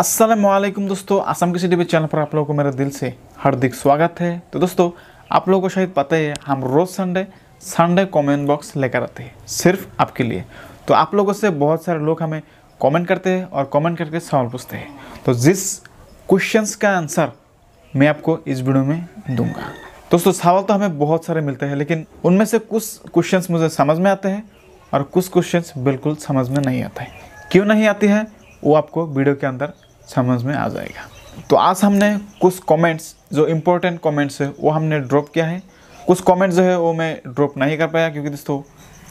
असलम दोस्तों आसाम किसी TV channel पर आप लोगों को मेरे दिल से हार्दिक स्वागत है तो दोस्तों आप लोगों को शायद पता है हम रोज़ संडे संडे कमेंट बॉक्स लेकर आते हैं सिर्फ आपके लिए तो आप लोगों से बहुत सारे लोग हमें कमेंट करते हैं और कमेंट करके सवाल पूछते हैं तो जिस क्वेश्चंस का आंसर मैं आपको इस वीडियो में दूंगा दोस्तों सवाल तो हमें बहुत सारे मिलते हैं लेकिन उनमें से कुछ क्वेश्चंस मुझे समझ में आते हैं और कुछ क्वेश्चंस बिल्कुल समझ में नहीं आते हैं क्यों नहीं आती है वो आपको वीडियो के अंदर समझ में आ जाएगा तो आज हमने कुछ कमेंट्स जो इम्पोर्टेंट कमेंट्स है वो हमने ड्रॉप किया है कुछ कमेंट्स जो है वो मैं ड्रॉप नहीं कर पाया क्योंकि दोस्तों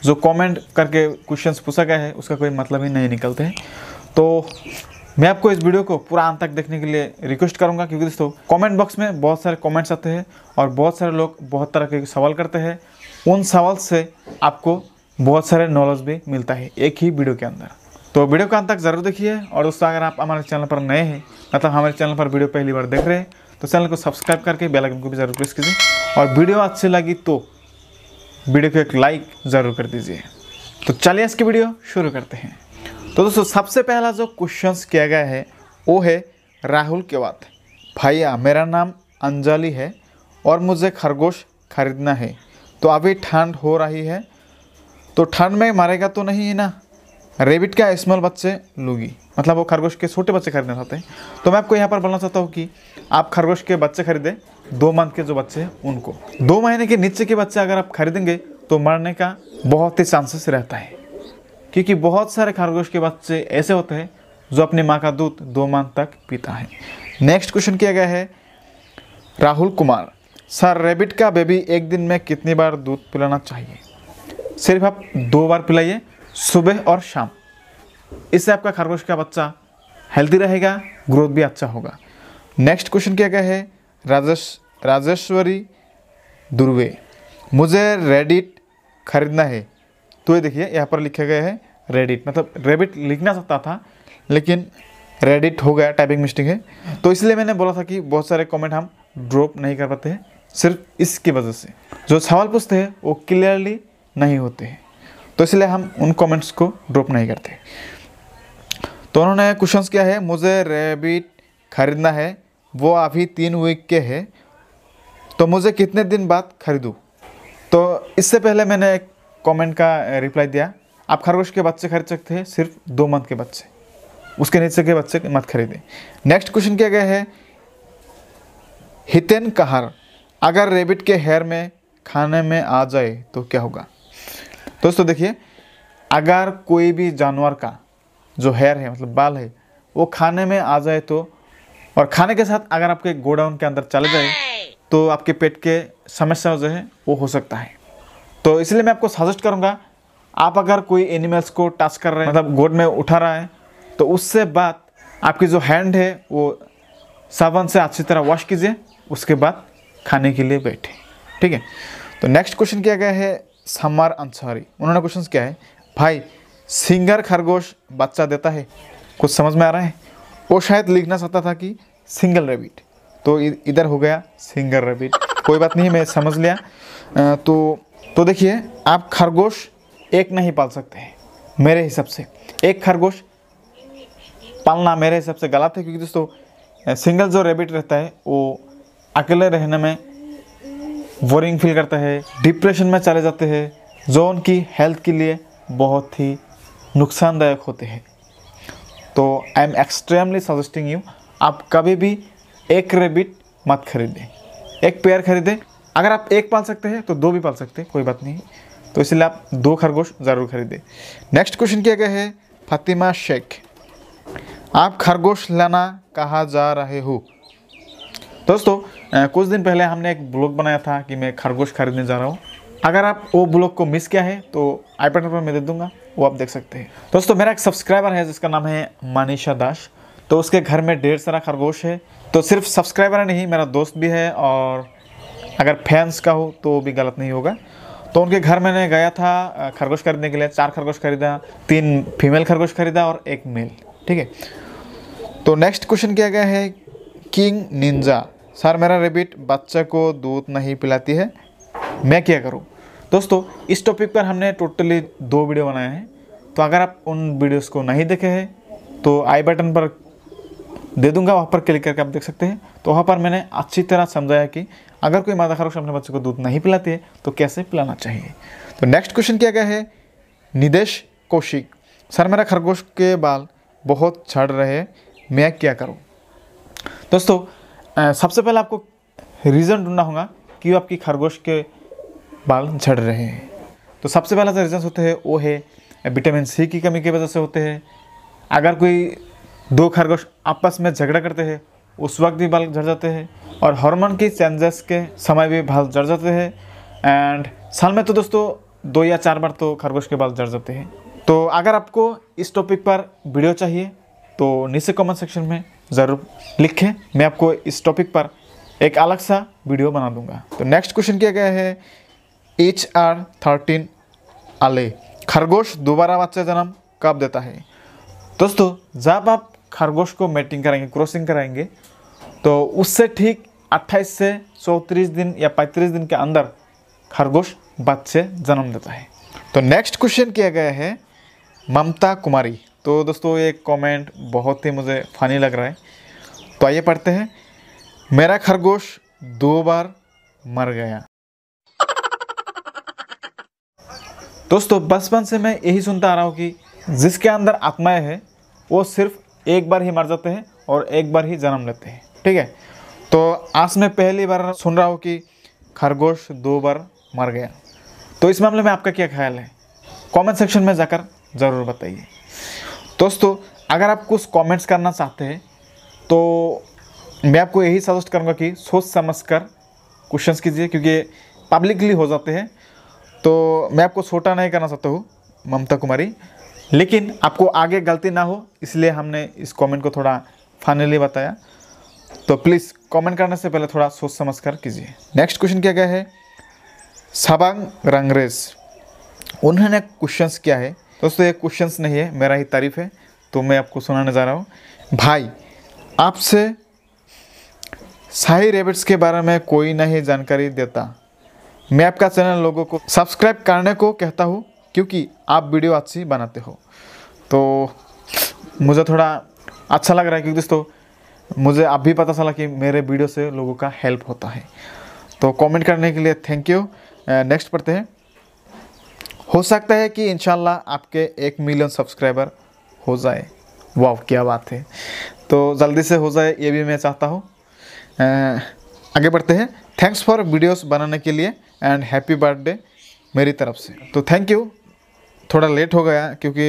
जो कमेंट करके क्वेश्चन पूछा गया है उसका कोई मतलब ही नहीं निकलते हैं तो मैं आपको इस वीडियो को पूरा अंत तक देखने के लिए रिक्वेस्ट करूंगा क्योंकि दोस्तों कमेंट बॉक्स में बहुत सारे कमेंट्स आते हैं और बहुत सारे लोग बहुत तरह के सवाल करते हैं उन सवाल से आपको बहुत सारे नॉलेज भी मिलता है एक ही वीडियो के अंदर तो वीडियो का अंत तक ज़रूर देखिए और दोस्तों अगर आप हमारे चैनल पर नए हैं मतलब हमारे चैनल पर वीडियो पहली बार देख रहे हैं तो चैनल को सब्सक्राइब करके बेल आइकन को भी ज़रूर प्रेस कीजिए और वीडियो अच्छी लगी तो वीडियो को एक लाइक ज़रूर कर दीजिए तो चलिए की वीडियो शुरू करते हैं तो दोस्तों सबसे पहला जो क्वेश्चन किया गया है वो है राहुल के बात भैया मेरा नाम अंजलि है और मुझे खरगोश खरीदना है तो अभी ठंड हो रही है तो ठंड में मरेगा तो नहीं है ना रेबिट का स्मॉल बच्चे लूगी मतलब वो खरगोश के छोटे बच्चे खरीदना चाहते हैं तो मैं आपको यहाँ पर बोलना चाहता हूँ कि आप खरगोश के बच्चे खरीदें दो मंथ के जो बच्चे हैं उनको दो महीने के नीचे के बच्चे अगर आप खरीदेंगे तो मरने का बहुत ही चांसेस रहता है क्योंकि बहुत सारे खरगोश के बच्चे ऐसे होते हैं जो अपनी माँ का दूध दो मंथ तक पीता है नेक्स्ट क्वेश्चन किया गया है राहुल कुमार सर रेबिट का बेबी एक दिन में कितनी बार दूध पिलाना चाहिए सिर्फ आप दो बार पिलाइए सुबह और शाम इससे आपका खरगोश का बच्चा हेल्दी रहेगा ग्रोथ भी अच्छा होगा नेक्स्ट क्वेश्चन क्या क्या है राजेश राजेश्वरी दुर्वे मुझे रेडिट खरीदना है तो ये देखिए यहाँ पर लिखा गया है रेडिट मतलब रेबिट लिखना सकता था लेकिन रेडिट हो गया टाइपिंग मिस्टेक है तो इसलिए मैंने बोला था कि बहुत सारे कमेंट हम ड्रॉप नहीं कर पाते हैं सिर्फ इसकी वजह से जो सवाल पूछते हैं वो क्लियरली नहीं होते हैं तो इसलिए हम उन कमेंट्स को ड्रॉप नहीं करते तो उन्होंने क्वेश्चन किया है मुझे रेबिट खरीदना है वो अभी तीन वीक के है तो मुझे कितने दिन बाद खरीदूँ तो इससे पहले मैंने एक कॉमेंट का रिप्लाई दिया आप खरगोश के बच्चे खरीद सकते हैं सिर्फ दो मंथ के बच्चे उसके नीचे के बच्चे मत खरीदें नेक्स्ट क्वेश्चन क्या गया है हितेन कहार अगर रेबिट के हेयर में खाने में आ जाए तो क्या होगा दोस्तों देखिए अगर कोई भी जानवर का जो हेयर है मतलब बाल है वो खाने में आ जाए तो और खाने के साथ अगर आपके गोडाउन के अंदर चले जाए तो आपके पेट के समस्या जो है वो हो सकता है तो इसलिए मैं आपको सजेस्ट करूँगा आप अगर कोई एनिमल्स को टच कर रहे हैं मतलब गोद में उठा रहा है तो उससे बाद आपकी जो हैंड है वो साबन से अच्छी तरह वॉश कीजिए उसके बाद खाने के लिए बैठे ठीक है तो नेक्स्ट क्वेश्चन किया गया है सम्मार अंसारी उन्होंने क्वेश्चन क्या है भाई सिंगर खरगोश बच्चा देता है कुछ समझ में आ रहा है वो शायद लिखना चाहता था कि सिंगल रेबिट तो इधर हो गया सिंगल रेबिट कोई बात नहीं मैं समझ लिया तो तो देखिए आप खरगोश एक नहीं पाल सकते हैं मेरे हिसाब से एक खरगोश पालना मेरे हिसाब से गलत है क्योंकि दोस्तों सिंगल जो रेबिट रहता है वो अकेले रहने में बोरिंग फील करते हैं डिप्रेशन में चले जाते हैं जो उनकी हेल्थ के लिए बहुत ही नुकसानदायक होते हैं तो I am extremely suggesting you आप कभी भी एक रेबिट मत खरीदें एक पेयर खरीदें अगर आप एक पाल सकते हैं तो दो भी पाल सकते हैं कोई बात नहीं तो इसलिए आप दो खरगोश ज़रूर खरीदें नेक्स्ट क्वेश्चन किया गया है फातिमा शेख आप खरगोश लाना कहा जा रहे हो दोस्तों कुछ दिन पहले हमने एक ब्लॉग बनाया था कि मैं खरगोश खरीदने जा रहा हूँ अगर आप वो ब्लॉग को मिस किया है तो आई बटन पर मैं दे दूंगा वो आप देख सकते हैं दोस्तों मेरा एक सब्सक्राइबर है जिसका नाम है मानिशा दास तो उसके घर में ढेर सारा खरगोश है तो सिर्फ सब्सक्राइबर नहीं मेरा दोस्त भी है और अगर फैंस का हो तो भी गलत नहीं होगा तो उनके घर मैंने गया था खरगोश खरीदने के लिए चार खरगोश खरीदा तीन फीमेल खरगोश खरीदा और एक मेल ठीक है तो नेक्स्ट क्वेश्चन किया गया है किंग निंजा सर मेरा रेबिट बच्चे को दूध नहीं पिलाती है मैं क्या करूँ दोस्तों इस टॉपिक पर हमने टोटली दो वीडियो बनाए हैं तो अगर आप उन वीडियोस को नहीं देखे हैं तो आई बटन पर दे दूंगा वहाँ पर क्लिक करके आप देख सकते हैं तो वहाँ पर मैंने अच्छी तरह समझाया कि अगर कोई माता खरोश अपने बच्चे को दूध नहीं पिलाती है तो कैसे पिलाना चाहिए तो नेक्स्ट क्वेश्चन क्या गया है निदेश कौशिक सर मेरा खरगोश के बाल बहुत छड़ रहे मैं क्या करूँ दोस्तों सबसे पहले आपको रीज़न ढूंढना होगा कि आपकी खरगोश के बाल झड़ रहे हैं तो सबसे पहला जो तो रीज़न होते हैं वो है विटामिन सी की कमी की वजह से होते हैं अगर कोई दो खरगोश आपस में झगड़ा करते हैं उस वक्त भी बाल झड़ जाते हैं और हार्मोन के चेंजेस के समय भी बाल झड़ जाते हैं एंड साल में तो दोस्तों दो या चार बार तो खरगोश के बाल झड़ जाते हैं तो अगर आपको इस टॉपिक पर वीडियो चाहिए तो नीचे कमेंट सेक्शन में ज़रूर लिखें मैं आपको इस टॉपिक पर एक अलग सा वीडियो बना दूंगा तो नेक्स्ट क्वेश्चन किया गया है एच आर थर्टीन आले खरगोश दोबारा बच्चा जन्म कब देता है दोस्तों जब आप खरगोश को मेटिंग कराएंगे क्रॉसिंग कराएंगे तो उससे ठीक 28 से 34 दिन या 35 दिन के अंदर खरगोश बच्चे जन्म देता है तो नेक्स्ट क्वेश्चन किया गया है ममता कुमारी तो दोस्तों ये कमेंट बहुत ही मुझे फ़नी लग रहा है तो आइए पढ़ते हैं मेरा खरगोश दो बार मर गया दोस्तों बचपन से मैं यही सुनता आ रहा हूँ कि जिसके अंदर आत्माएं हैं वो सिर्फ एक बार ही मर जाते हैं और एक बार ही जन्म लेते हैं ठीक है तो आज मैं पहली बार सुन रहा हूँ कि खरगोश दो बार मर गया तो इस मामले में आपका क्या ख्याल है कमेंट सेक्शन में जाकर ज़रूर बताइए दोस्तों अगर आप कुछ कमेंट्स करना चाहते हैं तो मैं आपको यही सजेस्ट करूँगा कि सोच समझ कर क्वेश्चन कीजिए क्योंकि पब्लिकली हो जाते हैं तो मैं आपको छोटा नहीं करना चाहता हूँ ममता कुमारी लेकिन आपको आगे गलती ना हो इसलिए हमने इस कमेंट को थोड़ा फाइनली बताया तो प्लीज़ कमेंट करने से पहले थोड़ा सोच समझ कर कीजिए नेक्स्ट क्वेश्चन क्या गया है सबांग रंगरेज उन्होंने क्वेश्चन किया है दोस्तों ये क्वेश्चंस नहीं है मेरा ही तारीफ है तो मैं आपको सुनाने जा रहा हूँ भाई आपसे शाही रेबिट्स के बारे में कोई नहीं जानकारी देता मैं आपका चैनल लोगों को सब्सक्राइब करने को कहता हूँ क्योंकि आप वीडियो अच्छी बनाते हो तो मुझे थोड़ा अच्छा लग रहा है क्योंकि दोस्तों मुझे अब भी पता चला कि मेरे वीडियो से लोगों का हेल्प होता है तो कमेंट करने के लिए थैंक यू नेक्स्ट पढ़ते हैं हो सकता है कि इन आपके एक मिलियन सब्सक्राइबर हो जाए वाह क्या बात है तो जल्दी से हो जाए ये भी मैं चाहता हूँ आगे बढ़ते हैं थैंक्स फॉर वीडियोस बनाने के लिए एंड हैप्पी बर्थडे मेरी तरफ से तो थैंक यू थोड़ा लेट हो गया क्योंकि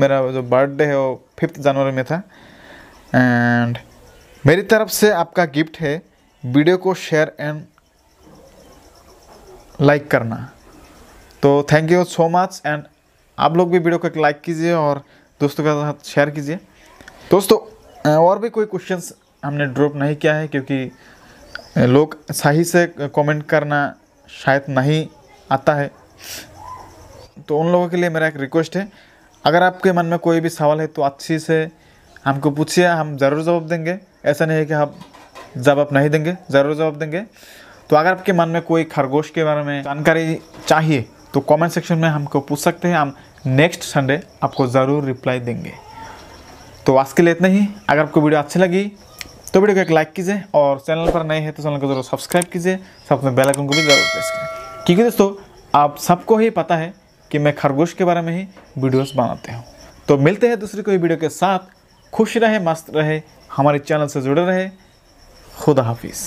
मेरा जो बर्थडे है वो फिफ्थ जनवरी में था एंड मेरी तरफ से आपका गिफ्ट है वीडियो को शेयर एंड लाइक करना तो thank you so much and आप लोग भी वीडियो को एक लाइक कीजिए और दोस्तों के साथ शेयर कीजिए दोस्तों और भी कोई क्वेश्चन हमने ड्रॉप नहीं किया है क्योंकि लोग सही से कमेंट करना शायद नहीं आता है तो उन लोगों के लिए मेरा एक रिक्वेस्ट है अगर आपके मन में कोई भी सवाल है तो अच्छी से हमको पूछिए हम ज़रूर जवाब देंगे ऐसा नहीं है कि आप जवाब नहीं देंगे ज़रूर जवाब देंगे तो अगर आपके मन में कोई खरगोश के बारे में जानकारी चाहिए तो कमेंट सेक्शन में हमको पूछ सकते हैं हम नेक्स्ट संडे आपको ज़रूर रिप्लाई देंगे तो आज के लिए इतना ही अगर आपको वीडियो अच्छी लगी तो वीडियो को एक लाइक कीजिए और चैनल पर नए हैं तो चैनल को जरूर सब्सक्राइब कीजिए साथ में बेल आइकन को भी जरूर प्रेस कीजिए क्योंकि दोस्तों आप सबको ही पता है कि मैं खरगोश के बारे में ही वीडियोस बनाते हूँ तो मिलते हैं दूसरी कोई वीडियो के साथ खुश रहे मस्त रहे हमारे चैनल से जुड़े रहे खुदा हाफिज़